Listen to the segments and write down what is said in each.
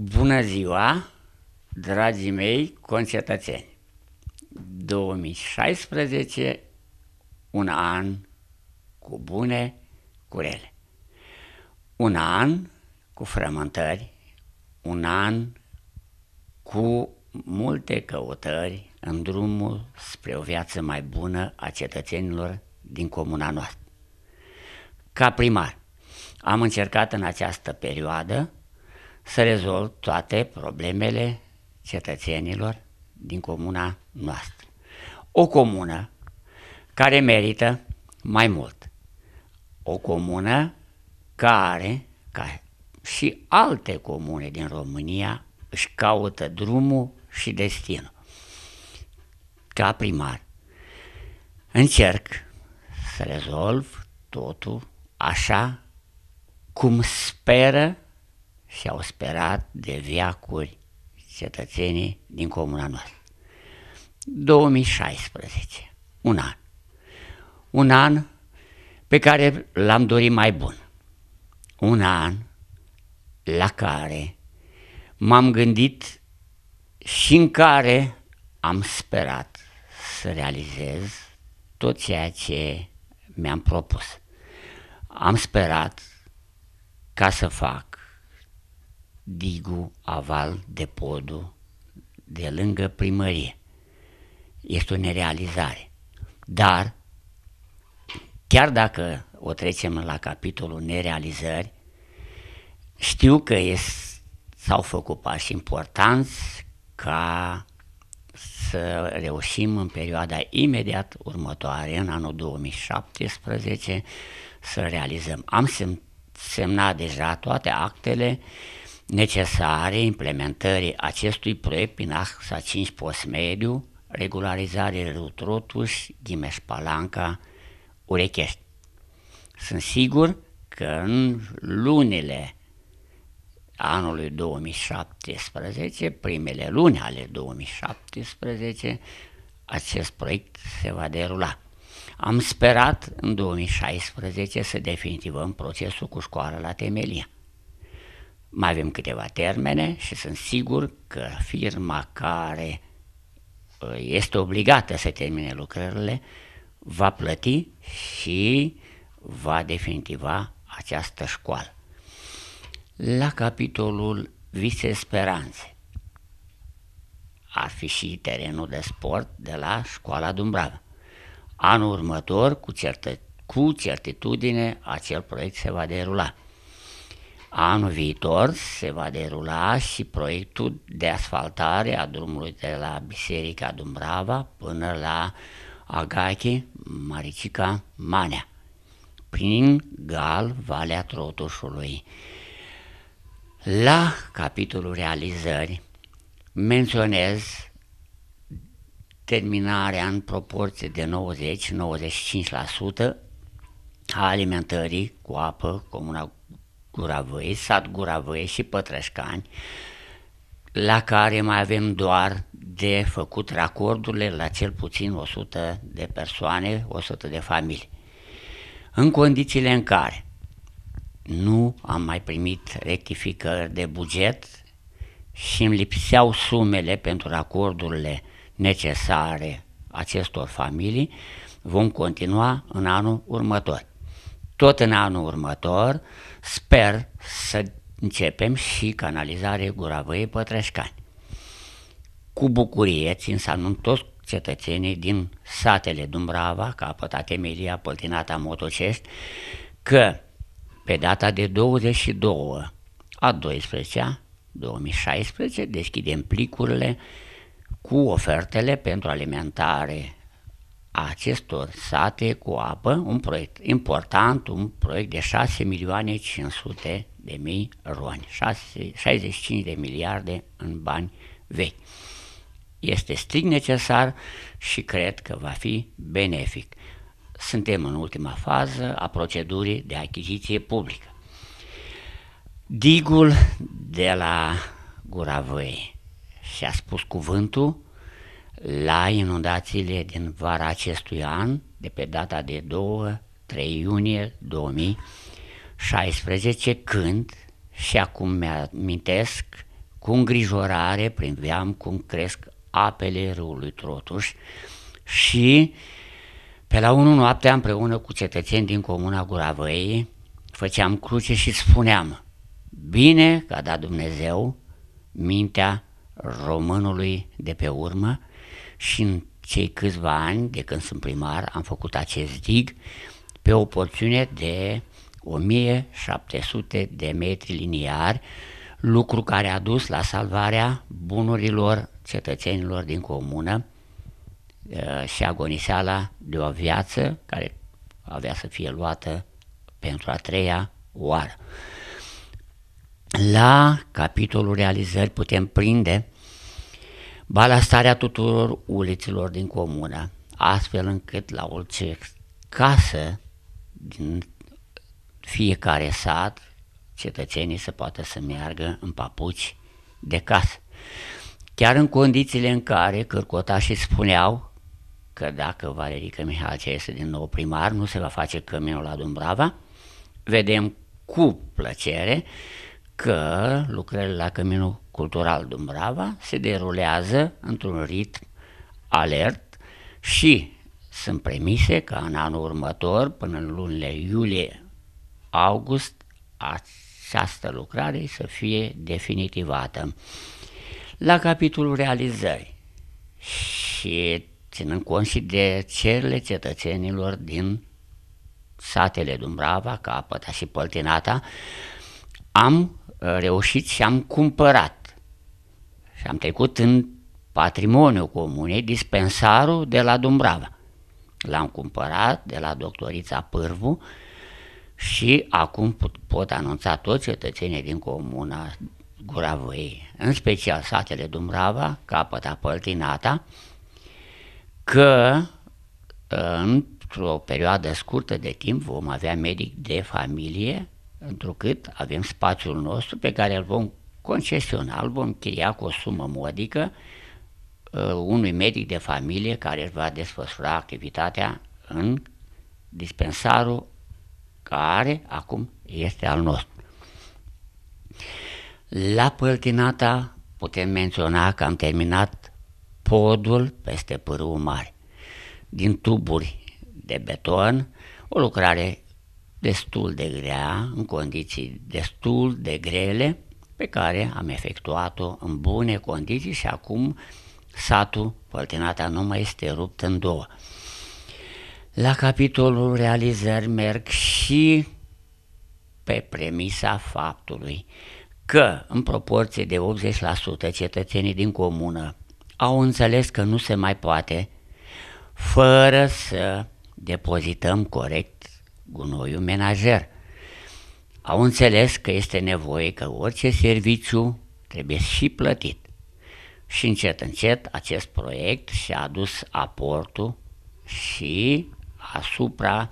Bună ziua, dragii mei concetățeni! 2016, un an cu bune, cu rele. Un an cu frământări, un an cu multe căutări în drumul spre o viață mai bună a cetățenilor din comuna noastră. Ca primar, am încercat în această perioadă să rezolv toate problemele cetățenilor din comuna noastră. O comună care merită mai mult. O comună care, ca și alte comune din România, își caută drumul și destinul. Ca primar, încerc să rezolv totul așa cum speră și-au sperat de viacuri cetățenii din comuna noastră. 2016, un an. Un an pe care l-am dorit mai bun. Un an la care m-am gândit și în care am sperat să realizez tot ceea ce mi-am propus. Am sperat ca să fac Digu Aval de podul de lângă primărie. Este o nerealizare. Dar, chiar dacă o trecem la capitolul nerealizări, știu că s-au făcut pași importanți ca să reușim în perioada imediat următoare, în anul 2017, să realizăm. Am semnat deja toate actele uh, necesare implementării acestui proiect prin axa 5 post mediu, regularizare Rutrotus, Ghimeș Palanca, Urechești. Sunt sigur că în lunile anului 2017, primele luni ale 2017, acest proiect se va derula. Am sperat în 2016 să definitivăm procesul cu școala la temelia. Mai avem câteva termene și sunt sigur că firma care uh, este obligată să termine lucrările va plăti și va definitiva această școală. La capitolul Vise Speranțe ar fi și terenul de sport de la școala Dumbrava. Anul următor, cu, certă, cu certitudine, acel proiect se va derula. Anul viitor se va derula și proiectul de asfaltare a drumului de la Biserica Dumbrava până la Agache Maricica Manea, prin Gal, Valea Trotușului. La capitolul realizări menționez terminarea în proporție de 90-95% a alimentării cu apă comuna Guravăi, sat Guravăi și Pătrășcani, la care mai avem doar de făcut racordurile la cel puțin 100 de persoane, 100 de familii. În condițiile în care nu am mai primit rectificări de buget și îmi lipseau sumele pentru acordurile necesare acestor familii, vom continua în anul următor. Tot în anul următor Sper să începem și canalizare Guravăiei Pătrășcani. Cu bucurie țin să anunț toți cetățenii din satele Dumbrava, Capăta Temelia, Păltinata, Motocești, că pe data de 22 a 12 2016 deschidem plicurile cu ofertele pentru alimentare acestor sate cu apă, un proiect important, un proiect de 6 milioane 500 de mii roani, 6, 65 de miliarde în bani vechi. Este strict necesar și cred că va fi benefic. Suntem în ultima fază a procedurii de achiziție publică. Digul de la Guravăie și-a spus cuvântul la inundațiile din vara acestui an, de pe data de 2-3 iunie 2016, când, și acum mi-amintesc, cu îngrijorare priveam cum cresc apele râului Trotuș și pe la 1 noaptea împreună cu cetățeni din comuna Guravăiei făceam cruce și spuneam Bine că a dat Dumnezeu mintea românului de pe urmă și în cei câțiva ani de când sunt primar am făcut acest dig pe o porțiune de 1700 de metri liniari, lucru care a dus la salvarea bunurilor cetățenilor din comună eh, și agoniseala de o viață care avea să fie luată pentru a treia oară. La capitolul realizări putem prinde balastarea tuturor uliților din comună, astfel încât la orice casă din fiecare sat cetățenii să poată să meargă în papuci de casă. Chiar în condițiile în care cărcotașii spuneau că dacă Valerica Mihalcea este din nou primar, nu se va face căminul la Dumbrava, vedem cu plăcere că lucrările la căminul cultural Dumbrava se derulează într-un ritm alert și sunt premise că în anul următor, până în lunile iulie-august, această lucrare să fie definitivată. La capitolul realizări și ținând cont și de cerile cetățenilor din satele Dumbrava, Capăta și Păltinata, am uh, reușit și am cumpărat și am trecut în patrimoniu comunei dispensarul de la Dumbrava. L-am cumpărat de la doctorița Pârvu și acum pot anunța toți cetățenii din comuna Guravoiei, în special satele Dumbrava, Capăta Păltinata, că ă, într-o perioadă scurtă de timp vom avea medic de familie, întrucât avem spațiul nostru pe care îl vom concesional vom chiria cu o sumă modică uh, unui medic de familie care își va desfășura activitatea în dispensarul care acum este al nostru. La Păltinata putem menționa că am terminat podul peste pârâul mare din tuburi de beton, o lucrare destul de grea, în condiții destul de grele, pe care am efectuat-o în bune condiții și acum satul Păltinata nu mai este rupt în două. La capitolul realizări merg și pe premisa faptului că în proporție de 80% cetățenii din comună au înțeles că nu se mai poate fără să depozităm corect gunoiul menajer – au înțeles că este nevoie că orice serviciu trebuie și plătit. Și încet, încet, acest proiect și-a adus aportul și asupra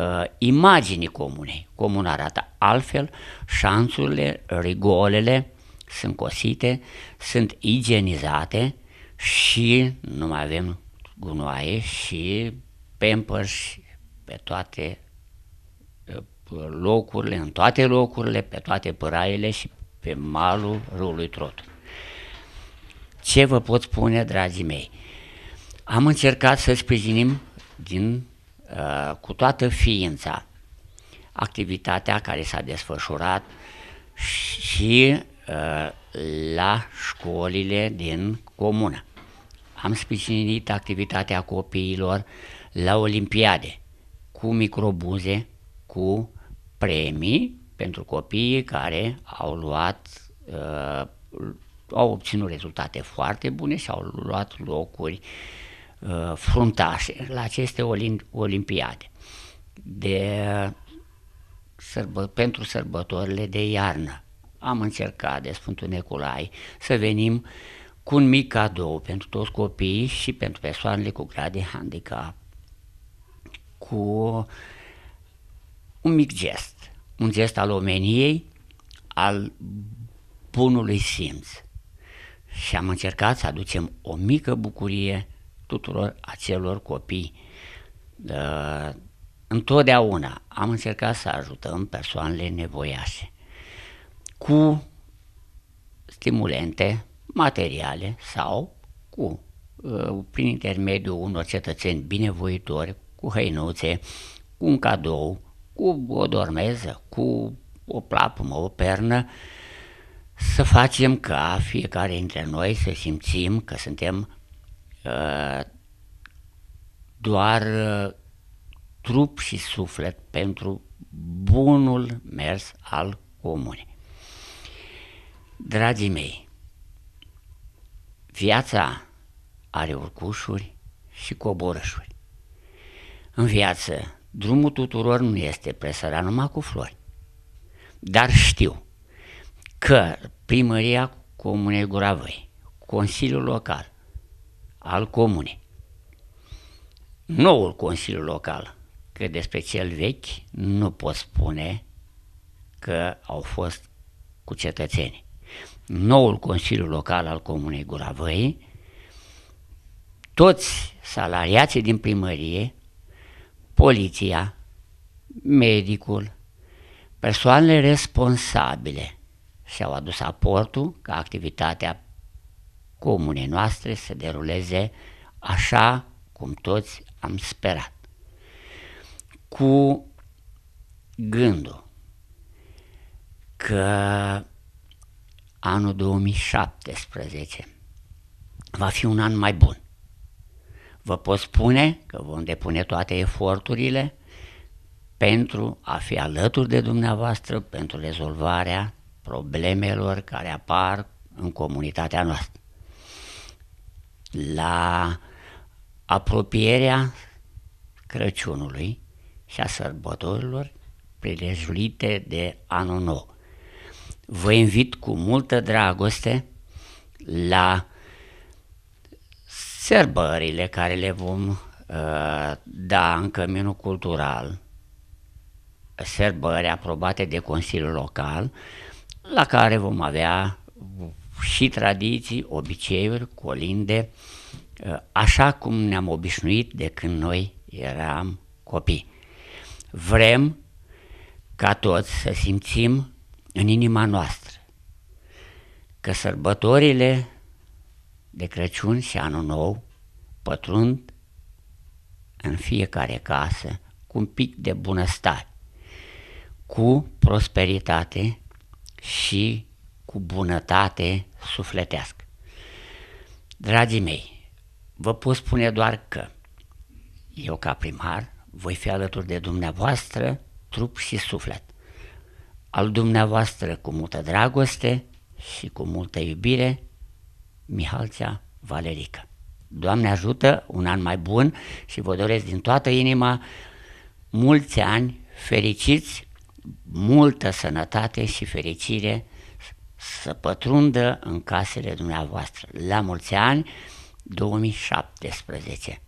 uh, imaginii comunei. Comuna arată altfel, șanțurile, rigolele sunt cosite, sunt igienizate și nu mai avem gunoaie și pampers pe toate locurile, în toate locurile, pe toate păraile și pe malul râului Trot. Ce vă pot spune, dragii mei? Am încercat să sprijinim din, uh, cu toată ființa activitatea care s-a desfășurat și uh, la școlile din comună. Am sprijinit activitatea copiilor la olimpiade cu microbuze, cu premii pentru copiii care au luat, uh, au obținut rezultate foarte bune și au luat locuri uh, fruntașe la aceste olimpiade. De sărbă, pentru sărbătorile de iarnă am încercat de Sfântul Neculai să venim cu un mic cadou pentru toți copiii și pentru persoanele cu grade handicap, cu uh, un mic gest, un gest al omeniei, al bunului simț. Și am încercat să aducem o mică bucurie tuturor acelor copii. Ă, întotdeauna am încercat să ajutăm persoanele nevoiașe cu stimulente materiale sau cu ă, prin intermediul unor cetățeni binevoitori, cu hăinuțe, cu un cadou, cu o dormeză, cu o plapumă, o pernă, să facem ca fiecare dintre noi să simțim că suntem uh, doar uh, trup și suflet pentru bunul mers al comunii. Dragii mei, viața are urcușuri și coborâșuri. În viață drumul tuturor nu este presărat numai cu flori. Dar știu că primăria Comunei Guravăi, Consiliul Local al Comunei, noul Consiliu Local, că despre cel vechi nu pot spune că au fost cu cetățenii. Noul Consiliu Local al Comunei Guravăi, toți salariații din primărie poliția, medicul, persoanele responsabile și-au adus aportul ca activitatea comunei noastre să deruleze așa cum toți am sperat. Cu gândul că anul 2017 va fi un an mai bun. Vă pot spune că vom depune toate eforturile pentru a fi alături de dumneavoastră, pentru rezolvarea problemelor care apar în comunitatea noastră. La apropierea Crăciunului și a sărbătorilor prilejulite de anul nou. Vă invit cu multă dragoste la sărbările care le vom uh, da în căminul cultural, sărbări aprobate de Consiliul Local, la care vom avea și tradiții, obiceiuri, colinde, uh, așa cum ne-am obișnuit de când noi eram copii. Vrem ca toți să simțim în inima noastră că sărbătorile de Crăciun și Anul Nou, pătrund în fiecare casă cu un pic de bunăstare, cu prosperitate și cu bunătate sufletească. Dragii mei, vă pot spune doar că eu ca primar voi fi alături de dumneavoastră trup și suflet. Al dumneavoastră cu multă dragoste și cu multă iubire Mihalțea Valerică. Doamne ajută, un an mai bun și vă doresc din toată inima mulți ani fericiți, multă sănătate și fericire să pătrundă în casele dumneavoastră. La mulți ani 2017!